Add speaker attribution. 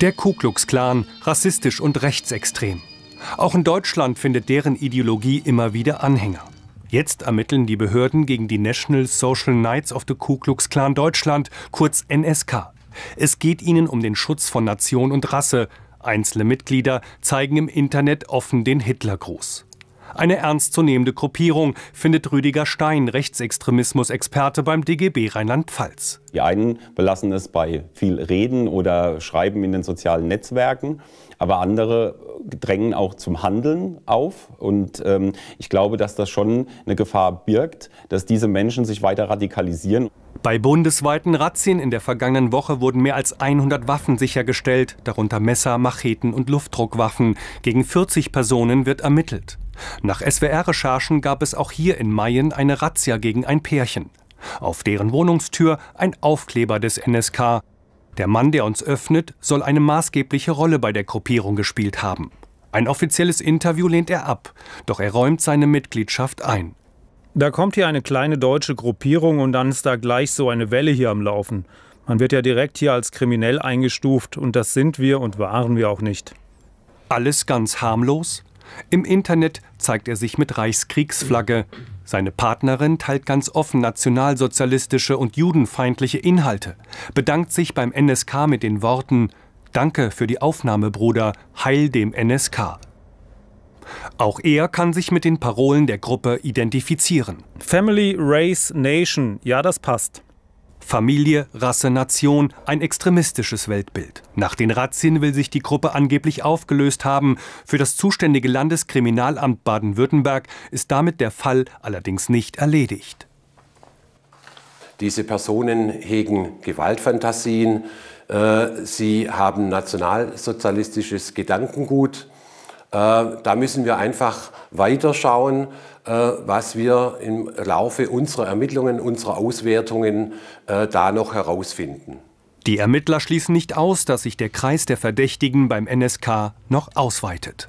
Speaker 1: Der Ku Klux Klan, rassistisch und rechtsextrem. Auch in Deutschland findet deren Ideologie immer wieder Anhänger. Jetzt ermitteln die Behörden gegen die National Social Knights of the Ku Klux Klan Deutschland, kurz NSK. Es geht ihnen um den Schutz von Nation und Rasse. Einzelne Mitglieder zeigen im Internet offen den Hitlergruß. Eine ernstzunehmende Gruppierung, findet Rüdiger Stein, Rechtsextremismus-Experte
Speaker 2: beim DGB Rheinland-Pfalz. Die einen belassen es bei viel Reden oder Schreiben in den sozialen Netzwerken, aber andere drängen auch zum Handeln auf. Und ähm, ich glaube, dass das schon eine Gefahr birgt, dass diese Menschen sich weiter radikalisieren.
Speaker 1: Bei bundesweiten Razzien in der vergangenen Woche wurden mehr als 100 Waffen sichergestellt, darunter Messer, Macheten und Luftdruckwaffen. Gegen 40 Personen wird ermittelt. Nach SWR-Recherchen gab es auch hier in Mayen eine Razzia gegen ein Pärchen. Auf deren Wohnungstür ein Aufkleber des NSK. Der Mann, der uns öffnet, soll eine maßgebliche Rolle bei der Gruppierung gespielt haben. Ein offizielles Interview lehnt er ab, doch er räumt seine Mitgliedschaft ein. Da kommt hier eine kleine deutsche Gruppierung und dann ist da gleich so eine Welle hier am Laufen. Man wird ja direkt hier als kriminell eingestuft und das sind wir und waren wir auch nicht. Alles ganz harmlos? Im Internet zeigt er sich mit Reichskriegsflagge. Seine Partnerin teilt ganz offen nationalsozialistische und judenfeindliche Inhalte, bedankt sich beim NSK mit den Worten Danke für die Aufnahme, Bruder, heil dem NSK. Auch er kann sich mit den Parolen der Gruppe identifizieren. Family, Race, Nation, ja, das passt. Familie, Rasse, Nation, ein extremistisches Weltbild. Nach den Razzien will sich die Gruppe angeblich aufgelöst haben. Für das zuständige Landeskriminalamt Baden-Württemberg ist damit der Fall allerdings nicht erledigt.
Speaker 3: Diese Personen hegen Gewaltfantasien, äh, sie haben nationalsozialistisches Gedankengut, äh, da müssen wir einfach weiterschauen, äh, was wir im Laufe unserer Ermittlungen, unserer Auswertungen äh, da noch herausfinden. Die
Speaker 1: Ermittler schließen nicht aus, dass sich der Kreis der Verdächtigen beim NSK noch ausweitet.